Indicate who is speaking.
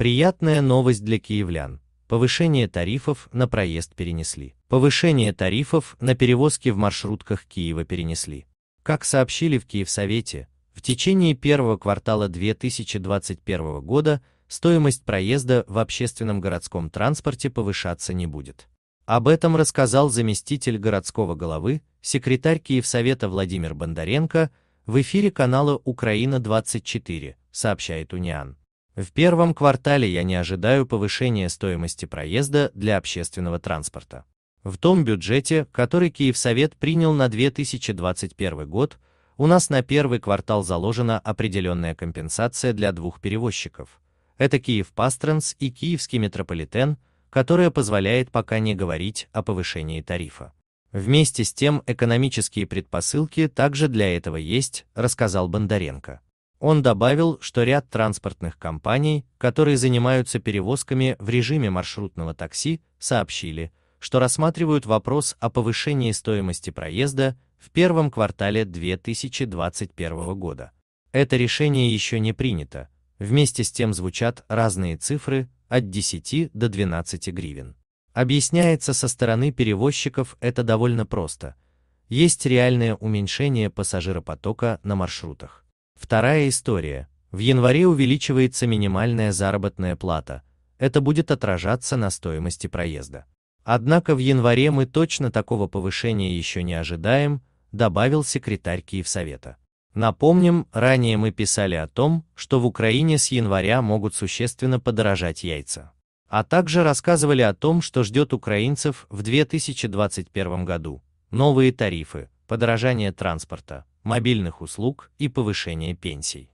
Speaker 1: Приятная новость для киевлян. Повышение тарифов на проезд перенесли. Повышение тарифов на перевозки в маршрутках Киева перенесли. Как сообщили в Киевсовете, в течение первого квартала 2021 года стоимость проезда в общественном городском транспорте повышаться не будет. Об этом рассказал заместитель городского головы, секретарь Киевсовета Владимир Бондаренко в эфире канала «Украина-24», сообщает УНИАН. В первом квартале я не ожидаю повышения стоимости проезда для общественного транспорта. В том бюджете, который Киевсовет принял на 2021 год, у нас на первый квартал заложена определенная компенсация для двух перевозчиков. Это Киев Пастранс и Киевский метрополитен, которая позволяет пока не говорить о повышении тарифа. Вместе с тем экономические предпосылки также для этого есть, рассказал Бондаренко. Он добавил, что ряд транспортных компаний, которые занимаются перевозками в режиме маршрутного такси, сообщили, что рассматривают вопрос о повышении стоимости проезда в первом квартале 2021 года. Это решение еще не принято, вместе с тем звучат разные цифры от 10 до 12 гривен. Объясняется со стороны перевозчиков это довольно просто. Есть реальное уменьшение пассажиропотока на маршрутах. Вторая история. В январе увеличивается минимальная заработная плата. Это будет отражаться на стоимости проезда. Однако в январе мы точно такого повышения еще не ожидаем, добавил секретарь Киевсовета. Напомним, ранее мы писали о том, что в Украине с января могут существенно подорожать яйца. А также рассказывали о том, что ждет украинцев в 2021 году. Новые тарифы, подорожание транспорта, мобильных услуг и повышения пенсий.